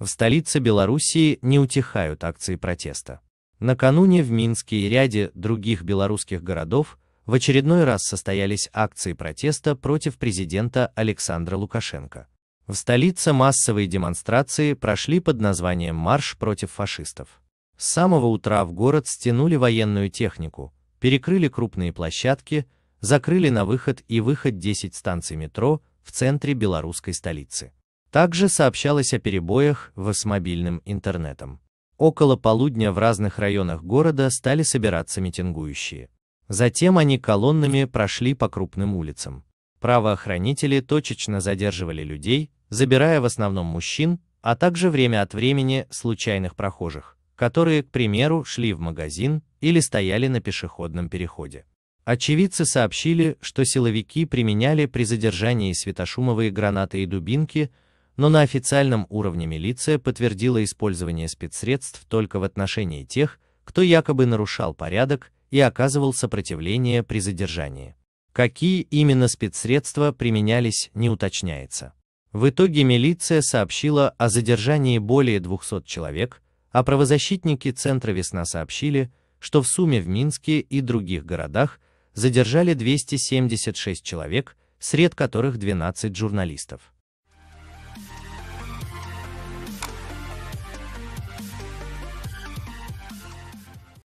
В столице Белоруссии не утихают акции протеста. Накануне в Минске и ряде других белорусских городов в очередной раз состоялись акции протеста против президента Александра Лукашенко. В столице массовые демонстрации прошли под названием «Марш против фашистов». С самого утра в город стянули военную технику, перекрыли крупные площадки, закрыли на выход и выход 10 станций метро в центре белорусской столицы. Также сообщалось о перебоях с мобильным интернетом. Около полудня в разных районах города стали собираться митингующие. Затем они колоннами прошли по крупным улицам. Правоохранители точечно задерживали людей, забирая в основном мужчин, а также время от времени случайных прохожих, которые, к примеру, шли в магазин или стояли на пешеходном переходе. Очевидцы сообщили, что силовики применяли при задержании светошумовые гранаты и дубинки, но на официальном уровне милиция подтвердила использование спецсредств только в отношении тех, кто якобы нарушал порядок и оказывал сопротивление при задержании. Какие именно спецсредства применялись, не уточняется. В итоге милиция сообщила о задержании более 200 человек, а правозащитники Центра «Весна» сообщили, что в сумме в Минске и других городах задержали 276 человек, среди которых 12 журналистов.